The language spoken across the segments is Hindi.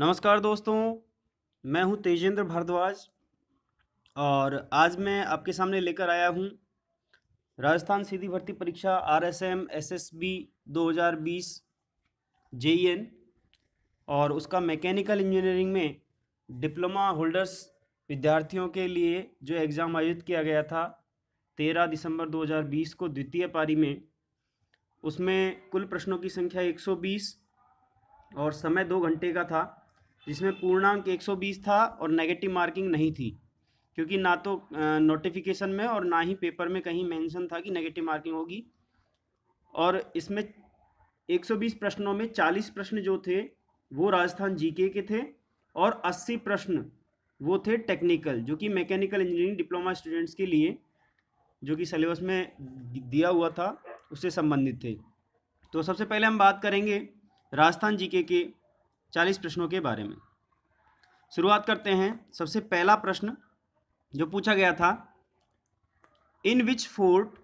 नमस्कार दोस्तों मैं हूं तेजेंद्र भारद्वाज और आज मैं आपके सामने लेकर आया हूं राजस्थान सीधी भर्ती परीक्षा R S M S S B दो हज़ार बीस जे ई एन और उसका मैकेनिकल इंजीनियरिंग में डिप्लोमा होल्डर्स विद्यार्थियों के लिए जो एग्ज़ाम आयोजित किया गया था तेरह दिसंबर 2020 को द्वितीय पारी में उसमें कुल प्रश्नों की संख्या 120 और समय दो घंटे का था जिसमें पूर्णांक 120 था और नेगेटिव मार्किंग नहीं थी क्योंकि ना तो नोटिफिकेशन में और ना ही पेपर में कहीं मेंशन था कि नेगेटिव मार्किंग होगी और इसमें 120 प्रश्नों में 40 प्रश्न जो थे वो राजस्थान जीके के थे और 80 प्रश्न वो थे टेक्निकल जो कि मैकेनिकल इंजीनियरिंग डिप्लोमा स्टूडेंट्स के लिए जो कि सिलेबस में दिया हुआ था उससे संबंधित थे तो सबसे पहले हम बात करेंगे राजस्थान जीके के चालीस प्रश्नों के बारे में शुरुआत करते हैं सबसे पहला प्रश्न जो पूछा गया था in which fort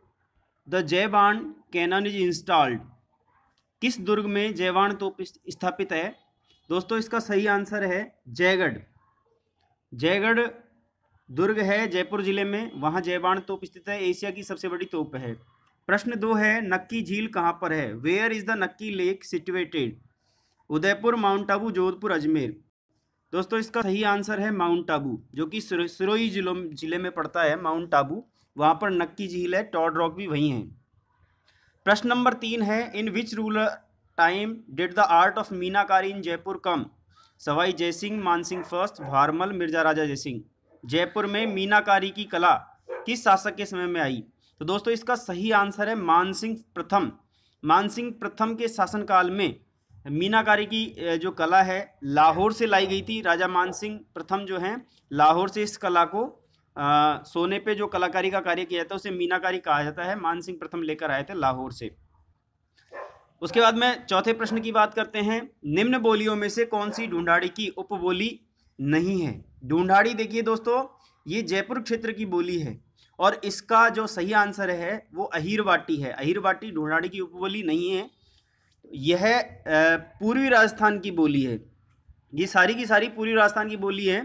the Jaiban cannon is installed किस दुर्ग में जयवान तोप स्थापित है दोस्तों इसका सही आंसर है जयगढ़ जयगढ़ दुर्ग है जयपुर जिले में वहाँ जयवान तोप स्थित है एशिया की सबसे बड़ी तोप है प्रश्न दो है नक्की झील कहाँ पर है where is the Nakki lake situated Udaipur Mount Abu Jodhpur Ajmer दोस्तों इसका सही आंसर है माउंट आबू जो कि सिरोही जिलों जिले में पड़ता है माउंट आबू वहाँ पर नक्की झील है टॉड रॉक भी वहीं है प्रश्न नंबर तीन है in which ruler time did the art of Meenakari in Jaipur come Sawai Jaisingh Mansingh first Bharmal Mirza Raja Jaisingh Jaipur में मीनाकारी की कला किस शासक के समय में आई तो दोस्तों इसका सही आंसर है मानसिंह प्रथम मानसिंह प्रथम के शासनकाल में मीनाकारी की जो कला है लाहौर से लाई गई थी राजा मानसिंह प्रथम जो हैं लाहौर से इस कला को आ, सोने पे जो कलाकारी का कार्य किया जाता है उसे मीनाकारी कहा जाता है मानसिंह प्रथम लेकर आए थे लाहौर से उसके बाद में चौथे प्रश्न की बात करते हैं निम्न बोलियों में से कौन सी ढूंढाड़ी की उपबोली नहीं है ढूंढाड़ी देखिए दोस्तों ये जयपुर क्षेत्र की बोली है और इसका जो सही आंसर है वो अहिरवाटी है अहिरवाटी ढूंढाड़ी की उपबोली नहीं है यह पूर्वी राजस्थान की बोली है ये सारी की सारी पूर्वी राजस्थान की बोली है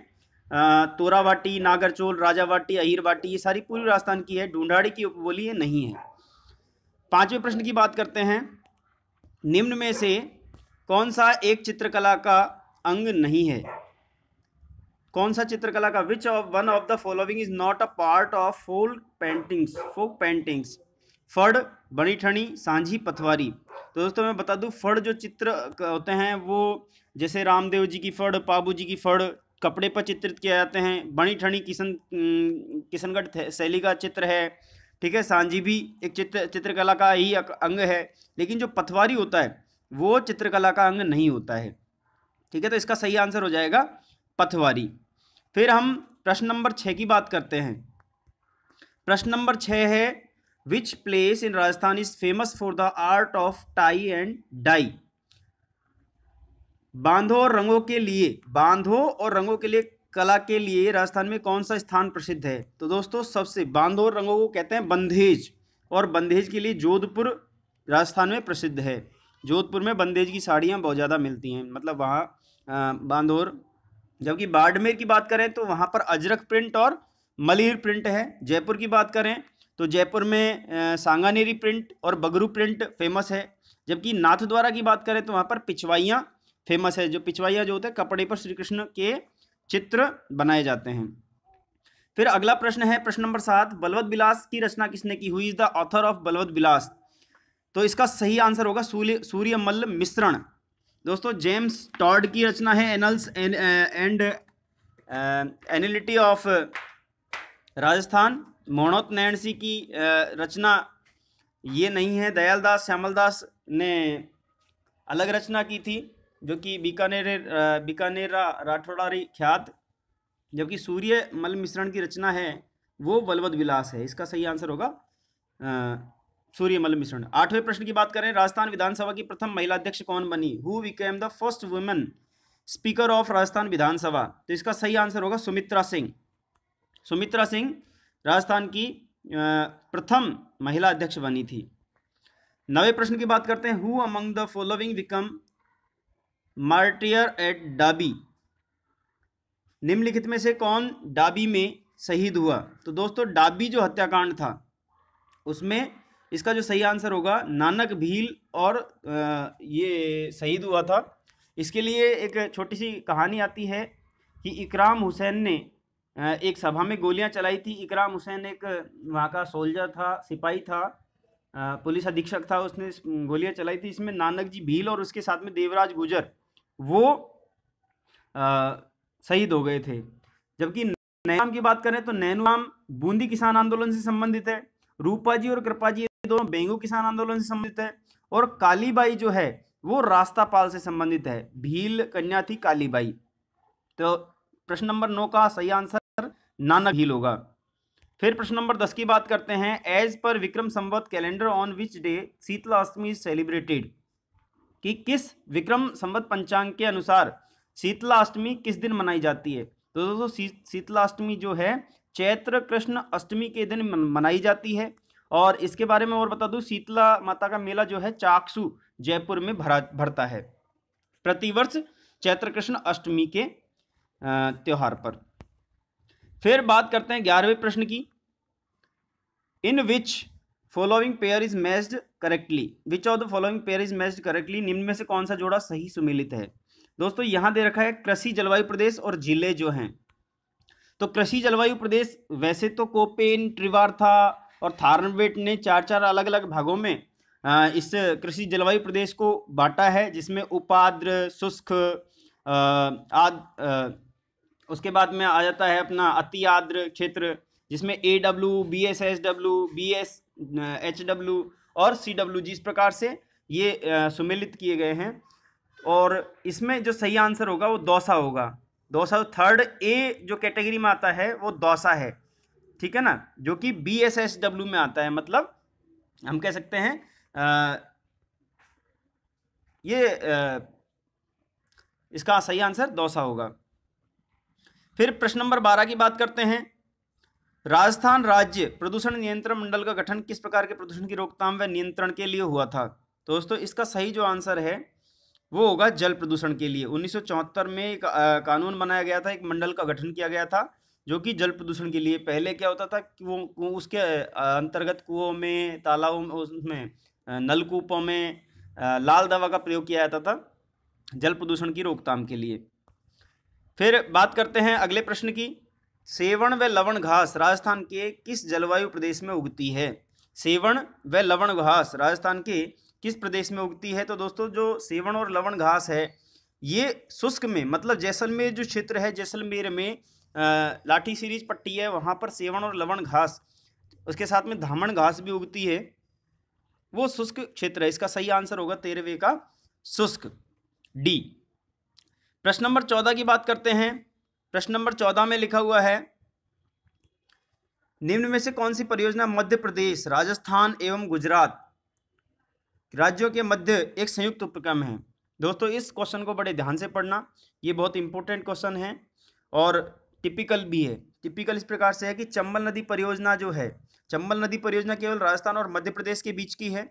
तोरावाटी नागरचोल राजावाटी अहिरवाटी ये सारी पूर्वी राजस्थान की है ढूंढाड़ी की बोली है नहीं है पांचवें प्रश्न की बात करते हैं निम्न में से कौन सा एक चित्रकला का अंग नहीं है कौन सा चित्रकला का which of one of the following is not a part of folk paintings folk paintings Phad बड़ी ठणी सांझी पथवारी तो दोस्तों मैं बता दूं फड़ जो चित्र होते हैं वो जैसे रामदेव जी की फड़ पाबू जी की फड़ कपड़े पर चित्रित किए जाते हैं बणी ठणी किशन किशनगढ़ शैली का चित्र है ठीक है सांझी भी एक चित्र चित्रकला का ही अंग है लेकिन जो पथवारी होता है वो चित्रकला का अंग नहीं होता है ठीक है तो इसका सही आंसर हो जाएगा पथवारी फिर हम प्रश्न नंबर छः की बात करते हैं प्रश्न नंबर छः है which place in Rajasthan is famous for the art of tie and dye बांधो और रंगों के लिए बांधो और रंगों के लिए कला के लिए राजस्थान में कौन सा स्थान प्रसिद्ध है तो दोस्तों सबसे बांधो और रंगों को कहते हैं बंधेज और बंधेज के लिए जोधपुर राजस्थान में प्रसिद्ध है जोधपुर में बंदेज की साड़ियाँ बहुत ज़्यादा मिलती हैं मतलब वहाँ बांधोर जबकि बाड़मेर की बात करें तो वहाँ पर अजरक प्रिंट और मलिर प्रिंट है जयपुर की बात करें तो जयपुर में सांगानेरी प्रिंट और बगरू प्रिंट फेमस है जबकि नाथ द्वारा की बात करें तो वहाँ पर पिछवाइयाँ फेमस है जो पिछवाइयाँ जो होते हैं कपड़े पर श्री कृष्ण के चित्र बनाए जाते हैं फिर अगला प्रश्न है प्रश्न नंबर सात बलवत बिलास की रचना किसने की हुई is the author of Balwant Vilas तो इसका सही आंसर होगा सूर्य सूर्यमल्ल मिश्रण दोस्तों जेम्स टॉड की रचना है एनल्स एंड एनिलिटी ऑफ राजस्थान मोहनोत नैण सिंह की रचना ये नहीं है दयालदास श्यामलदास ने अलग रचना की थी जो कि बीकानेर बीकानेर राठौड़ारी ख्यात जबकि सूर्य मल मिश्रण की रचना है वो बलवद विलास है इसका सही आंसर होगा सूर्य मल मिश्रण आठवें प्रश्न की बात करें राजस्थान विधानसभा की प्रथम महिला अध्यक्ष कौन बनी who became the first women speaker of Rajasthan Vidhan Sabha तो इसका सही आंसर होगा सुमित्रा सिंह सुमित्रा सिंह राजस्थान की प्रथम महिला अध्यक्ष बनी थी नवे प्रश्न की बात करते हैं who among the following became martyr at Dabi निम्नलिखित में से कौन डाबी में शहीद हुआ तो दोस्तों डाबी जो हत्याकांड था उसमें इसका जो सही आंसर होगा नानक भील और ये शहीद हुआ था इसके लिए एक छोटी सी कहानी आती है कि इकराम हुसैन ने एक सभा में गोलियां चलाई थी इकराम हुसैन एक वहाँ का सोल्जर था सिपाही था पुलिस अधीक्षक था उसने गोलियां चलाई थी इसमें नानक जी भील और उसके साथ में देवराज गुजर वो शहीद हो गए थे जबकि नैनूराम की बात करें तो नैनूराम बूंदी किसान आंदोलन से संबंधित है रूपा जी और कृपा जी दोनों बेंगू किसान आंदोलन से संबंधित है और कालीबाई जो है वो रास्तापाल से संबंधित है भील कन्या थी कालीबाई तो प्रश्न नंबर नौ का सही आंसर नानक हील होगा फिर प्रश्न नंबर दस की बात करते हैं एज पर Vikram Samvat calendar on which day Sheetalashtami is celebrated कि किस विक्रम संवत पंचांग के अनुसार शीतलाष्टमी किस दिन मनाई जाती है तो दोस्तों शीतलाष्टमी जो है चैत्र कृष्ण अष्टमी के दिन मनाई जाती है और इसके बारे में और बता दूं शीतला माता का मेला जो है चाकसू जयपुर में भरा भरता है प्रतिवर्ष चैत्र कृष्ण अष्टमी के त्यौहार पर फिर बात करते हैं ग्यारहवें प्रश्न की in which following pair is matched correctly which of the following pair is matched correctly निम्न में से कौन सा जोड़ा सही सुमिलित है दोस्तों यहाँ दे रखा है कृषि जलवायु प्रदेश और जिले जो हैं तो कृषि जलवायु प्रदेश वैसे तो कोपेन ट्रिवार्था और थारनवेट ने चार चार अलग अलग भागों में इस कृषि जलवायु प्रदेश को बांटा है जिसमें उपाद्र शुष्क आद उसके बाद में आ जाता है अपना अति आर्द्र क्षेत्र जिसमें A W B S S W B S H W और सी डब्ल्यू जिस प्रकार से ये सुमिलित किए गए हैं और इसमें जो सही आंसर होगा वो दौसा होगा दौसा थर्ड ए जो कैटेगरी में आता है वो दौसा है ठीक है ना जो कि बी एस एस डब्ल्यू में आता है मतलब हम कह सकते हैं आ, ये आ, इसका सही आंसर दौसा होगा फिर प्रश्न नंबर बारह की बात करते हैं राजस्थान राज्य प्रदूषण नियंत्रण मंडल का गठन किस प्रकार के प्रदूषण की रोकथाम व नियंत्रण के लिए हुआ था तो दोस्तों इसका सही जो आंसर है वो होगा जल प्रदूषण के लिए उन्नीस में एक कानून बनाया गया था एक मंडल का गठन किया गया था जो कि जल प्रदूषण के लिए पहले क्या होता था कि वो उसके अंतर्गत कुओं में तालाबों में उसमें नलकूपों में लाल दवा का प्रयोग किया जाता था जल प्रदूषण की रोकथाम के लिए फिर बात करते हैं अगले प्रश्न की सेवण व लवण घास राजस्थान के किस जलवायु प्रदेश में उगती है सेवण व लवण घास राजस्थान के किस प्रदेश में उगती है तो दोस्तों जो सेवण और लवण घास है ये शुष्क में मतलब जैसलमेर जो क्षेत्र है जैसलमेर में लाठी सीरीज पट्टी है वहाँ पर सेवण और लवण घास उसके साथ में धामण घास भी उगती है वो शुष्क क्षेत्र है इसका सही आंसर होगा तेरहवे का शुष्क डी प्रश्न नंबर चौदह की बात करते हैं प्रश्न नंबर चौदह में लिखा हुआ है निम्न में से कौन सी परियोजना मध्य प्रदेश राजस्थान एवं गुजरात राज्यों के मध्य एक संयुक्त उपक्रम है दोस्तों इस क्वेश्चन को बड़े ध्यान से पढ़ना ये बहुत इंपॉर्टेंट क्वेश्चन है और टिपिकल भी है टिपिकल इस प्रकार से है कि चंबल नदी परियोजना जो है चंबल नदी परियोजना केवल राजस्थान और मध्य प्रदेश के बीच की है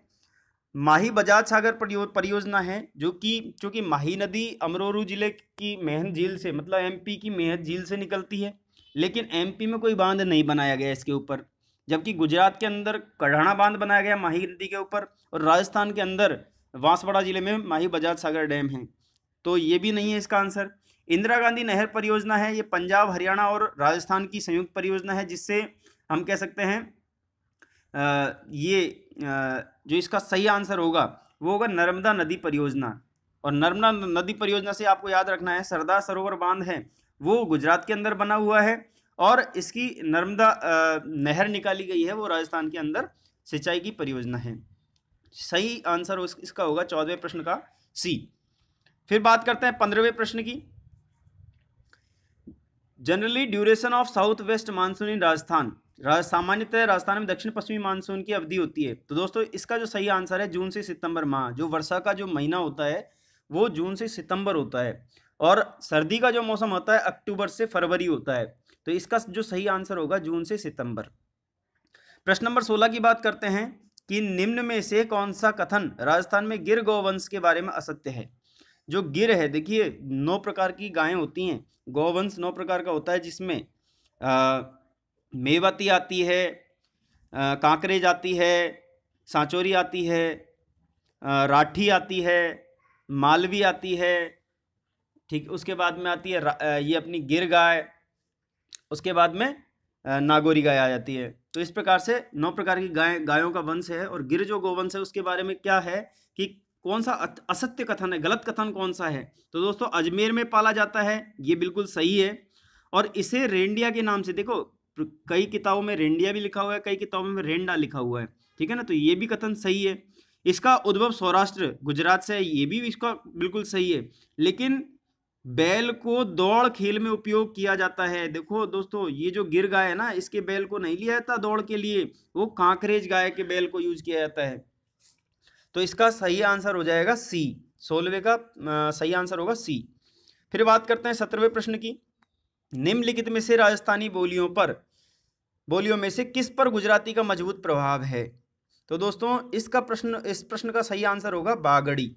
माही बजाज सागर परियोजना है जो कि चूँकि माही नदी अमरोरू जिले की मेहन झील से मतलब एमपी की मेहन झील से निकलती है लेकिन एमपी में कोई बांध नहीं बनाया गया इसके ऊपर जबकि गुजरात के अंदर कढ़ाणा बांध बनाया गया माही नदी के ऊपर और राजस्थान के अंदर बांसवाड़ा जिले में माही बजाज सागर डैम है तो ये भी नहीं है इसका आंसर इंदिरा गांधी नहर परियोजना है ये पंजाब हरियाणा और राजस्थान की संयुक्त परियोजना है जिससे हम कह सकते हैं ये जो इसका सही आंसर होगा वो होगा नर्मदा नदी परियोजना और नर्मदा नदी परियोजना से आपको याद रखना है सरदार सरोवर बांध है वो गुजरात के अंदर बना हुआ है और इसकी नर्मदा नहर निकाली गई है वो राजस्थान के अंदर सिंचाई की परियोजना है सही आंसर इसका होगा चौदहवें प्रश्न का सी फिर बात करते हैं पंद्रहवें प्रश्न की generally duration of south west monsoon in Rajasthan सामान्यतः राजस्थान में दक्षिण पश्चिमी मानसून की अवधि होती है तो दोस्तों इसका जो सही आंसर है जून से सितंबर माह जो वर्षा का जो महीना होता है वो जून से सितंबर होता है और सर्दी का जो मौसम होता है अक्टूबर से फरवरी होता है तो इसका जो सही आंसर होगा जून से सितंबर प्रश्न नंबर सोलह की बात करते हैं कि निम्न में से कौन सा कथन राजस्थान में गिर गौवंश के बारे में असत्य है जो गिर है देखिए नौ प्रकार की गायें होती हैं गौवंश नौ प्रकार का होता है जिसमें अः मेवती आती है कांकरेज आती है सांचोरी आती है राठी आती है मालवी आती है ठीक उसके बाद में आती है ये अपनी गिर गाय उसके बाद में नागोरी गाय आ जाती है तो इस प्रकार से नौ प्रकार की गाय गायों का वंश है और गिर जो गोवंश है उसके बारे में क्या है कि कौन सा असत्य कथन है गलत कथन कौन सा है तो दोस्तों अजमेर में पाला जाता है ये बिल्कुल सही है और इसे रेंडिया के नाम से देखो कई किताबों में रेंडिया भी लिखा हुआ है कई किताबों में रेंडा लिखा हुआ है ठीक है ना तो ये भी कथन सही है इसका उद्भव सौराष्ट्र गुजरात से है ये भी इसका बिल्कुल सही है लेकिन बैल को दौड़ खेल में उपयोग किया जाता है देखो दोस्तों ये जो गिर गाय है ना इसके बैल को नहीं लिया जाता दौड़ के लिए वो कांकरेज गाय के बैल को यूज किया जाता है तो इसका सही आंसर हो जाएगा सी सोलवे का आ, सही आंसर होगा सी फिर बात करते हैं सत्रहवें प्रश्न की निम्नलिखित में से राजस्थानी बोलियों पर बोलियों में से किस पर गुजराती का मजबूत प्रभाव है तो दोस्तों इसका प्रश्न इस प्रश्न का सही आंसर होगा बागड़ी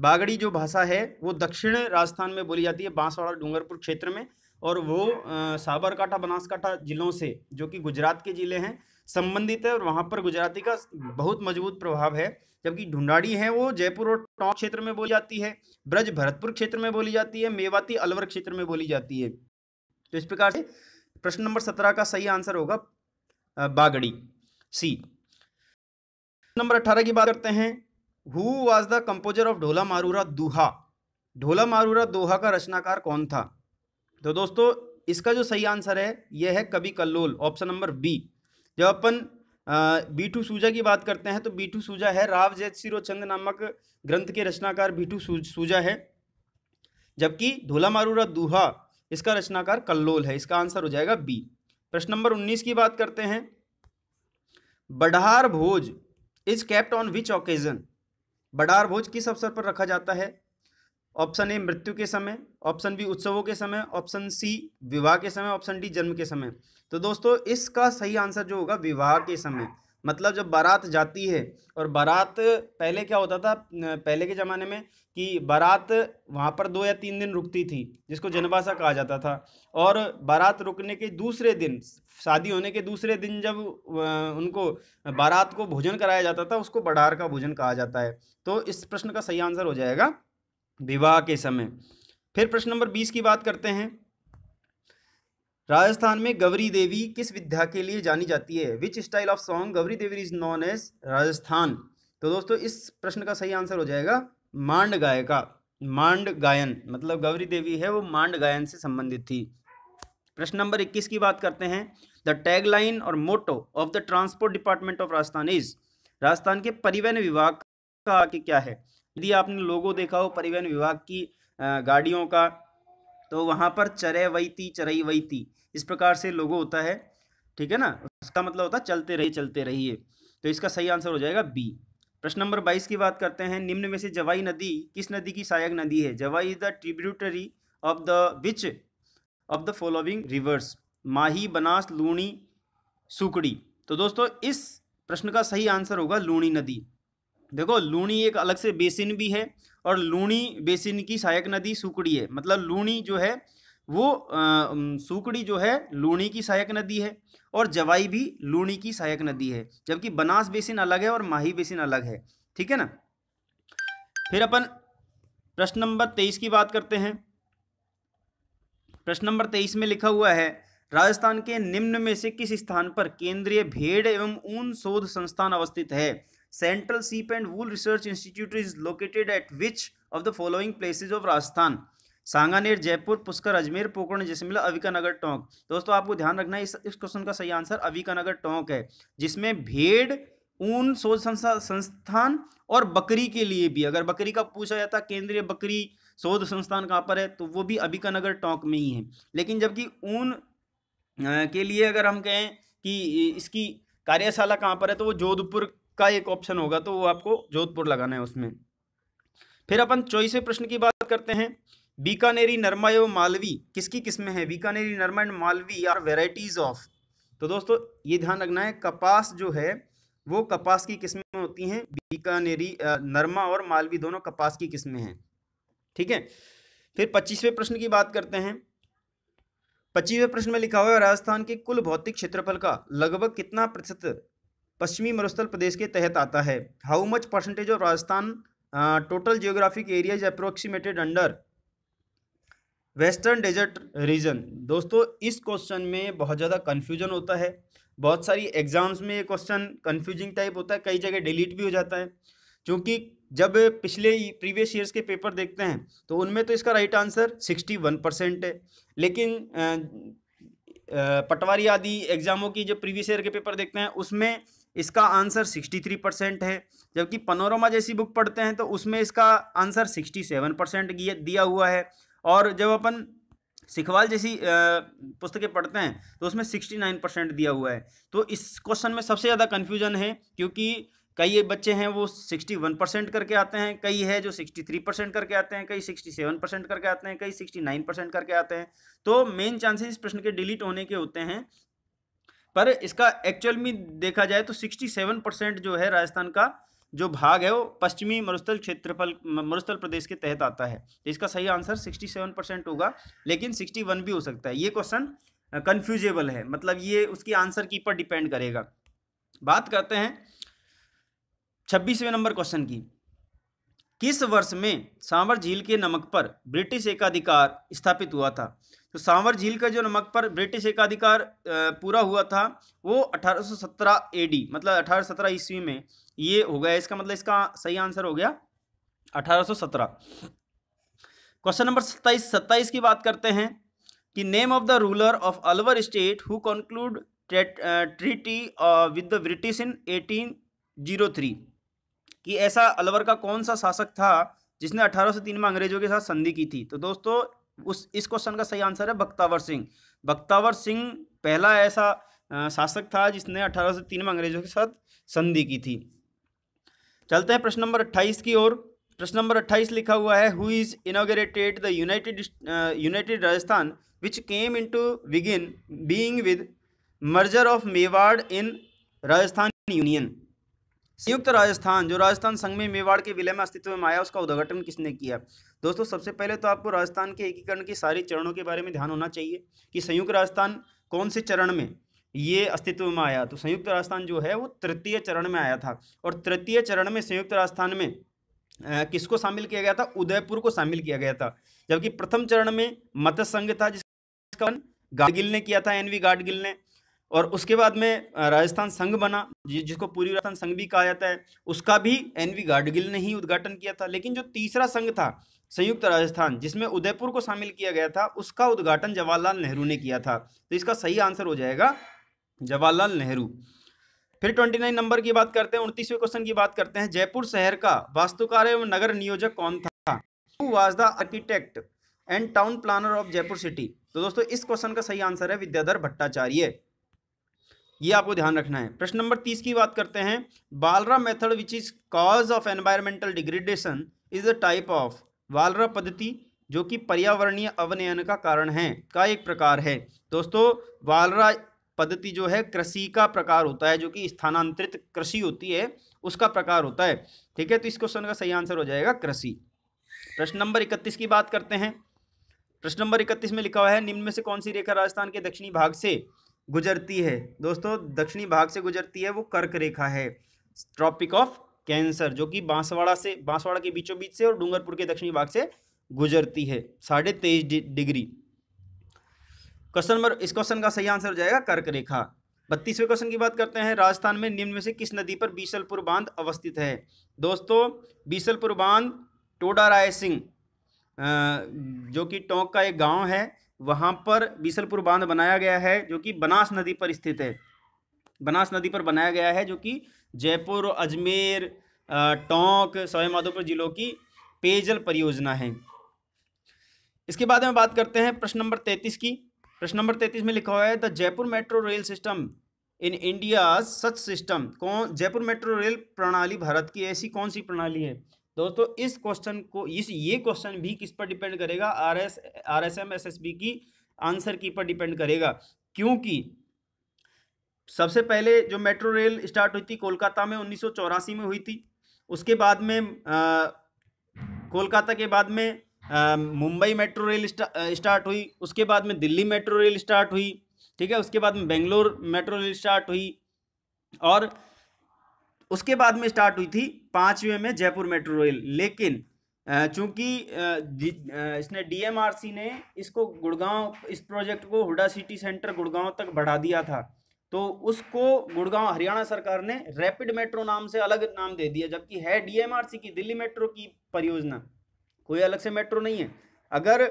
बागड़ी जो भाषा है वो दक्षिण राजस्थान में बोली जाती है बांसवाड़ा डूंगरपुर क्षेत्र में और वो साबरकाठा बनासकाठा जिलों से जो कि गुजरात के ज़िले हैं संबंधित है और वहाँ पर गुजराती का बहुत मजबूत प्रभाव है जबकि ढूंढाड़ी है वो जयपुर और टोंक क्षेत्र में बोली जाती है ब्रज भरतपुर क्षेत्र में बोली जाती है मेवाती अलवर क्षेत्र में बोली जाती है तो इस प्रकार से प्रश्न नंबर सत्रह का सही आंसर होगा बागड़ी सी नंबर अठारह की बात करते हैं who was the composer of Dhola Maru ra Duha Dhola मारूरा दोहा का रचनाकार कौन था तो दोस्तों इसका जो सही आंसर है यह है कभी कल्लोल ऑप्शन नंबर बी जब अपन बीटू सूजा की बात करते हैं तो बीटू सूजा है राव जैत चंद नामक ग्रंथ के रचनाकार बीटू सूजा है जबकि ढोला मारूरा दुहा इसका रचनाकार कल्लोल है इसका आंसर हो जाएगा बी प्रश्न नंबर उन्नीस की बात करते हैं Badhar Bhoj is kept on which occasion Badhar Bhoj किस अवसर पर रखा जाता है ऑप्शन ए मृत्यु के समय ऑप्शन बी उत्सवों के समय ऑप्शन सी विवाह के समय ऑप्शन डी जन्म के समय तो दोस्तों इसका सही आंसर जो होगा विवाह के समय मतलब जब बारात जाती है और बारात पहले क्या होता था पहले के ज़माने में कि बारात वहाँ पर दो या तीन दिन रुकती थी जिसको जनबासा कहा जाता था और बारात रुकने के दूसरे दिन शादी होने के दूसरे दिन जब उनको बारात को भोजन कराया जाता था उसको बडार का भोजन कहा जाता है तो इस प्रश्न का सही आंसर हो जाएगा विवाह के समय फिर प्रश्न नंबर बीस की बात करते हैं राजस्थान में गौरी देवी किस विद्या के लिए जानी जाती है which style of song Gauri Devi is known as Rajasthan तो दोस्तों इस प्रश्न का सही आंसर हो जाएगा मांड गायिका मांड गायन मतलब गौरी देवी है वो मांड गायन से संबंधित थी प्रश्न नंबर 21 की बात करते हैं द टैग लाइन और motto of the transport department of Rajasthan is Rajasthan के परिवहन विभाग का कि क्या है यदि आपने लोगों देखा हो परिवहन विभाग की गाड़ियों का तो वहाँ पर चरे वैती चरई वैती इस प्रकार से लोगो होता है ठीक है ना उसका मतलब होता है चलते रहिए चलते रहिए तो इसका सही आंसर हो जाएगा बी प्रश्न नंबर बाईस की बात करते हैं निम्न में से जवाई नदी किस नदी की सहायक नदी है Jawai is the tributary of the which of the following rivers Mahi Banas Luni Sukri तो दोस्तों इस प्रश्न का सही आंसर होगा लूणी नदी देखो लूणी एक अलग से बेसिन भी है और लूणी बेसिन की सहायक नदी सुकड़ी है मतलब लूणी जो है वो सूकड़ी जो है लूणी की सहायक नदी है और जवाई भी लूणी की सहायक नदी है जबकि बनास बेसिन अलग है और माही बेसिन अलग है ठीक है ना फिर अपन प्रश्न नंबर तेईस की बात करते हैं प्रश्न नंबर तेईस में लिखा हुआ है राजस्थान के निम्न में से किस स्थान पर केंद्रीय भेड़ एवं ऊन शोध संस्थान अवस्थित है central sheep and wool research institute is located at which of the following places of Rajasthan Sanganer Jaipur Pushkar Ajmer Pokaran Jaisalmer Avikanagar Tonk तो दोस्तों आपको ध्यान रखना है इस इस क्वेश्चन का सही आंसर अविका नगर टोंक है जिसमें भेड़ ऊन शोध संस्थान और बकरी के लिए भी अगर बकरी का पूछा जाता केंद्रीय बकरी शोध संस्थान कहाँ पर है तो वो भी अभिका नगर टोंक में ही है लेकिन जबकि ऊन के लिए अगर हम कहें कि इसकी कार्यशाला कहाँ पर है तो वो जोधपुर का एक ऑप्शन होगा तो वो आपको जोधपुर लगाना है उसमें फिर अपन चौबीसवें प्रश्न की बात करते हैं बीकानेरी नरमा एवं मालवी किसकी किस्में हैं Bikaneri Narma and Malvi are varieties of तो दोस्तों ये ध्यान रखना है कपास जो है वो कपास की किस्में होती हैं बीकानेरी नरमा और मालवी दोनों कपास की किस्में हैं ठीक है फिर पच्चीसवें प्रश्न की बात करते हैं पच्चीसवें प्रश्न में लिखा हुआ है राजस्थान के कुल भौतिक क्षेत्रफल का लगभग कितना प्रतिशत पश्चिमी मरुस्थल प्रदेश के तहत आता है how much percentage of Rajasthan total geographic area is approximated under western desert region दोस्तों इस क्वेश्चन में बहुत ज़्यादा कन्फ्यूजन होता है बहुत सारी एग्जाम्स में ये क्वेश्चन कन्फ्यूजिंग टाइप होता है कई जगह डिलीट भी हो जाता है क्योंकि जब पिछले प्रीवियस ईयर्स के पेपर देखते हैं तो उनमें तो इसका right answer sixty one percent है लेकिन पटवारी आदि एग्ज़ामों की जो प्रीवियस ईयर के पेपर देखते हैं उसमें इसका आंसर सिक्सटी थ्री परसेंट है जबकि पनोरमा जैसी बुक पढ़ते हैं तो उसमें इसका आंसर सिक्सटी सेवन परसेंट दिया हुआ है और जब अपन सिखवाल जैसी पुस्तकें पढ़ते हैं तो उसमें सिक्सटी नाइन परसेंट दिया हुआ है तो इस क्वेश्चन में सबसे ज़्यादा कन्फ्यूजन है क्योंकि कई बच्चे हैं वो सिक्सटी वन परसेंट करके आते हैं कई है जो सिक्सटी थ्री परसेंट करके आते हैं कई सिक्सटी सेवन परसेंट करके आते हैं कई सिक्सटी नाइन परसेंट करके आते हैं तो मेन चांसेस इस प्रश्न के डिलीट होने के होते हैं पर इसका एक्चुअल में देखा जाए तो सिक्सटी सेवन परसेंट जो है राजस्थान का जो भाग है वो पश्चिमी मरुस्थल क्षेत्रफल मरुस्थल प्रदेश के तहत आता है तो इसका सही आंसर 67 परसेंट होगा लेकिन 61 भी हो सकता है ये क्वेश्चन कन्फ्यूजेबल है मतलब ये उसकी आंसर की पर डिपेंड करेगा बात करते हैं छब्बीसवें नंबर क्वेश्चन की किस वर्ष में सांवर झील के नमक पर ब्रिटिश एकाधिकार स्थापित हुआ था तो सांवर झील का जो नमक पर ब्रिटिश एकाधिकार पूरा हुआ था वो 1817 एडी मतलब 1817 ईस्वी में ये हो गया इसका मतलब इसका सही आंसर हो गया 1817 क्वेश्चन नंबर 27 27 की बात करते हैं कि name of the ruler of Alwar state who conclude treaty with the British in 1803 कि ऐसा अलवर का कौन सा शासक था जिसने अठारह सौ तीन में अंग्रेजों के साथ संधि की थी तो दोस्तों उस इस क्वेश्चन का सही आंसर है बख्तावर सिंह बख्तावर सिंह पहला ऐसा शासक था जिसने अठारह सौ तीन में अंग्रेजों के साथ संधि की थी चलते हैं प्रश्न नंबर 28 की ओर प्रश्न नंबर अट्ठाईस लिखा हुआ है who is inaugurated the united united Rajasthan which came in to begin being with merger of Mewar in Rajasthan union संयुक्त राजस्थान जो राजस्थान संघ में मेवाड़ के विलय में अस्तित्व में आया उसका उद्घाटन किसने किया दोस्तों सबसे पहले तो आपको राजस्थान के एकीकरण के सारे चरणों के बारे में ध्यान होना चाहिए कि संयुक्त राजस्थान कौन से चरण में ये अस्तित्व में आया तो संयुक्त राजस्थान जो है वो तृतीय चरण में आया था और तृतीय चरण में संयुक्त राजस्थान में किसको शामिल किया गया था उदयपुर को शामिल किया गया था जबकि प्रथम चरण में मत्स्य संघ था जिसका गाडगिल ने किया था एन वी गाडगिल ने और उसके बाद में राजस्थान संघ बना जिसको पूरी राजस्थान संघ भी कहा जाता है उसका भी एन वी गाडगिल ने ही उद्घाटन किया था लेकिन जो तीसरा संघ था संयुक्त राजस्थान जिसमें उदयपुर को शामिल किया गया था उसका उद्घाटन जवाहरलाल नेहरू ने किया था तो इसका सही आंसर हो जाएगा जवाहरलाल नेहरू फिर ट्वेंटी नाइन नंबर की बात करते हैं उनतीसवें क्वेश्चन की बात करते हैं जयपुर शहर का वास्तुकार एवं नगर नियोजक कौन था was the architect and town planner of Jaipur city तो दोस्तों इस क्वेश्चन का सही आंसर है विद्याधर भट्टाचार्य ये आपको ध्यान रखना है प्रश्न नंबर तीस की बात करते हैं Balra method which is cause of environmental degradation is a type of Walra पद्धति जो कि पर्यावरणीय अवनयन का कारण है का एक प्रकार है दोस्तों वालरा पद्धति जो है कृषि का प्रकार होता है जो कि स्थानांतरित कृषि होती है उसका प्रकार होता है ठीक है तो इस क्वेश्चन का सही आंसर हो जाएगा कृषि प्रश्न नंबर इकतीस की बात करते हैं प्रश्न नंबर इकतीस में लिखा हुआ है निम्न में से कौन सी रेखा राजस्थान के दक्षिणी भाग से गुजरती है दोस्तों दक्षिणी भाग से गुजरती है वो कर्क रेखा है ट्रॉपिक ऑफ कैंसर जो कि बांसवाड़ा से बांसवाड़ा के बीचों बीच से और डूंगरपुर के दक्षिणी भाग से गुजरती है साढ़े तेईस डिग्री क्वेश्चन नंबर इस क्वेश्चन का सही आंसर हो जाएगा कर्क रेखा बत्तीसवें क्वेश्चन की बात करते हैं राजस्थान में निम्न में से किस नदी पर बीसलपुर बांध अवस्थित है दोस्तों बीसलपुर बांध टोडा राय सिंह जो कि टोंक का एक गांव है वहाँ पर बीसलपुर बांध बनाया गया है जो कि बनास नदी पर स्थित है बनास नदी पर बनाया गया है जो कि जयपुर अजमेर टोंक सवाईमाधोपुर जिलों की पेयजल परियोजना है इसके बाद में बात करते हैं प्रश्न नंबर तैतीस की प्रश्न नंबर तैतीस में लिखा हुआ है the Jaipur metro rail system in India such system कौन जयपुर मेट्रो रेल प्रणाली भारत की ऐसी कौन सी प्रणाली है दोस्तों इस क्वेश्चन को इस ये क्वेश्चन भी किस पर डिपेंड करेगा R S R S M S S B की आंसर की पर डिपेंड करेगा क्योंकि सबसे पहले जो मेट्रो रेल स्टार्ट हुई थी कोलकाता में उन्नीस में हुई थी उसके बाद में कोलकाता के बाद में मुंबई मेट्रो रेल स्टार्ट हुई उसके बाद में दिल्ली मेट्रो रेल स्टार्ट हुई ठीक है उसके बाद में बेंगलोर मेट्रो रेल स्टार्ट हुई और उसके बाद में स्टार्ट हुई थी पाँचवें में जयपुर मेट्रो रेल लेकिन चूंकि इसने डीएमआरसी ने इसको गुड़गांव इस प्रोजेक्ट को हुडा सिटी सेंटर गुड़गांव तक बढ़ा दिया था तो उसको गुड़गांव हरियाणा सरकार ने रैपिड मेट्रो नाम से अलग नाम दे दिया जबकि है डीएमआरसी की दिल्ली मेट्रो की परियोजना कोई अलग से मेट्रो नहीं है अगर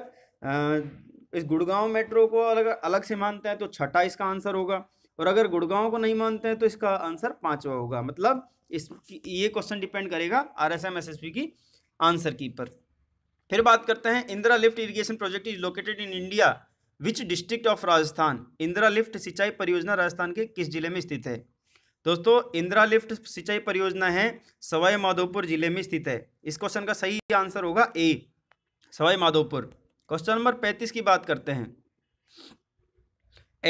इस गुड़गांव मेट्रो को अलग अलग से मानते हैं तो छठा इसका आंसर होगा और अगर गुड़गांव को नहीं मानते हैं तो इसका आंसर पाँचवा होगा मतलब इस ये क्वेश्चन डिपेंड करेगा R S M S S P की आंसर की पर फिर बात करते हैं Indira lift irrigation project is located in India which district of Rajasthan Indira lift सिंचाई परियोजना राजस्थान के किस जिले में स्थित है दोस्तों इंदिरा लिफ्ट सिंचाई परियोजना है सवाई माधोपुर जिले में स्थित है इस क्वेश्चन का सही आंसर होगा A Sawai Madhopur question number पैंतीस की बात करते हैं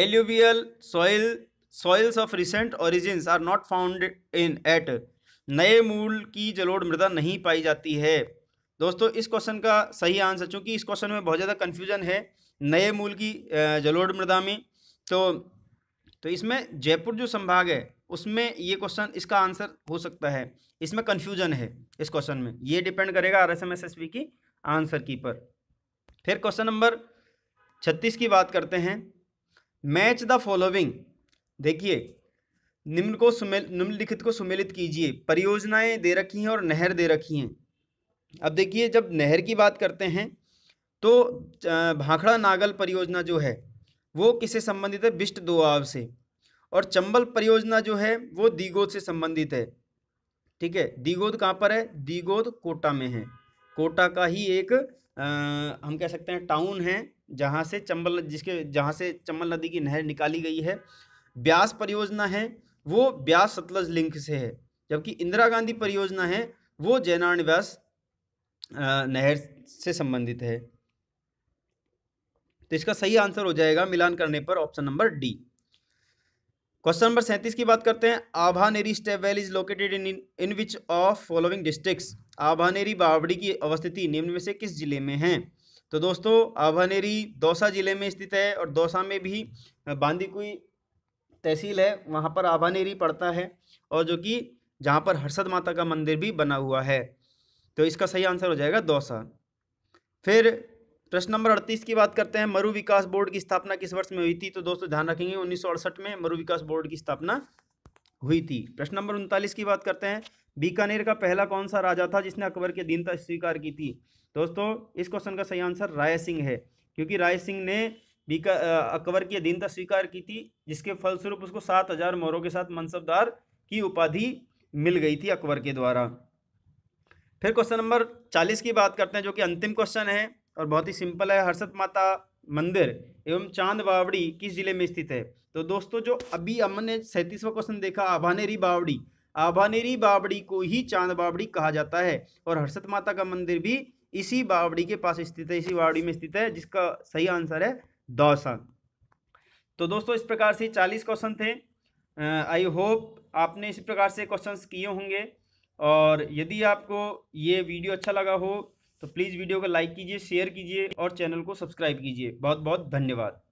alluvial soil soils of recent origin are not found in at नए मूल की जलोढ़ मृदा नहीं पाई जाती है दोस्तों इस क्वेश्चन का सही आंसर चूंकि इस क्वेश्चन में बहुत ज़्यादा कन्फ्यूजन है नए मूल की जलोढ़ मृदा में तो तो इसमें जयपुर जो संभाग है उसमें ये क्वेश्चन इसका आंसर हो सकता है इसमें कन्फ्यूजन है इस क्वेश्चन में ये डिपेंड करेगा R S M S S B की आंसर की पर फिर क्वेश्चन नंबर छत्तीस की बात करते हैं मैच द फॉलोविंग देखिए निम्न को सुमेल निम्नलिखित को सुमेलित कीजिए परियोजनाएं दे रखी हैं और नहर दे रखी हैं अब देखिए जब नहर की बात करते हैं तो भाखड़ा नागल परियोजना जो है वो किसे संबंधित है बिष्ट दोआब से और चंबल परियोजना जो है वो दीगोद से संबंधित है ठीक है दीगोद कहाँ पर है दीगोद कोटा में है कोटा का ही एक आ, हम कह सकते हैं टाउन है जहाँ से चंबल जिसके जहाँ से चंबल नदी की नहर निकाली गई है ब्यास परियोजना है वो ब्यास सतलज लिंक से है जबकि इंदिरा गांधी परियोजना है वो जयनारायण व्यास नहर से संबंधित है तो इसका सही आंसर हो जाएगा मिलान करने पर option number D question number सैंतीस की बात करते हैं Abhaneri step well is located in in which of following district Abhaneri बावड़ी की अवस्थिति निम्न में से किस जिले में है तो दोस्तों आभानेरी दौसा जिले में स्थित है और दौसा में भी बांदीकुई तहसील है वहाँ पर आभानेरी पड़ता है और जो कि जहाँ पर हर्षद माता का मंदिर भी बना हुआ है तो इसका सही आंसर हो जाएगा दौसा फिर प्रश्न नंबर अड़तीस की बात करते हैं मरु विकास बोर्ड की स्थापना किस वर्ष में हुई थी तो दोस्तों ध्यान रखेंगे उन्नीस में मरु विकास बोर्ड की स्थापना हुई थी प्रश्न नंबर उनतालीस की बात करते हैं बीकानेर का पहला कौन सा राजा था जिसने अकबर की दीनता स्वीकार की थी दोस्तों इस क्वेश्चन का सही आंसर राय सिंह है क्योंकि राय सिंह ने अकबर की अधीनता स्वीकार की थी जिसके फलस्वरूप उसको सात हजार मोरों के साथ मनसबदार की उपाधि मिल गई थी अकबर के द्वारा फिर क्वेश्चन नंबर चालीस की बात करते हैं जो कि अंतिम क्वेश्चन है और बहुत ही सिंपल है हर्षद माता मंदिर एवं चांद बावड़ी किस जिले में स्थित है तो दोस्तों जो अभी हमने सैंतीसवां क्वेश्चन देखा आभानेरी बावड़ी आभानेरी बावड़ी को ही चांद बावड़ी कहा जाता है और हर्षद माता का मंदिर भी इसी बावड़ी के पास स्थित है इसी बावड़ी में स्थित है जिसका सही आंसर है दौसा तो दोस्तों इस प्रकार से चालीस क्वेश्चन थे आई होप आपने इसी प्रकार से क्वेश्चंस किए होंगे और यदि आपको ये वीडियो अच्छा लगा हो तो प्लीज़ वीडियो को लाइक कीजिए शेयर कीजिए और चैनल को सब्सक्राइब कीजिए बहुत बहुत धन्यवाद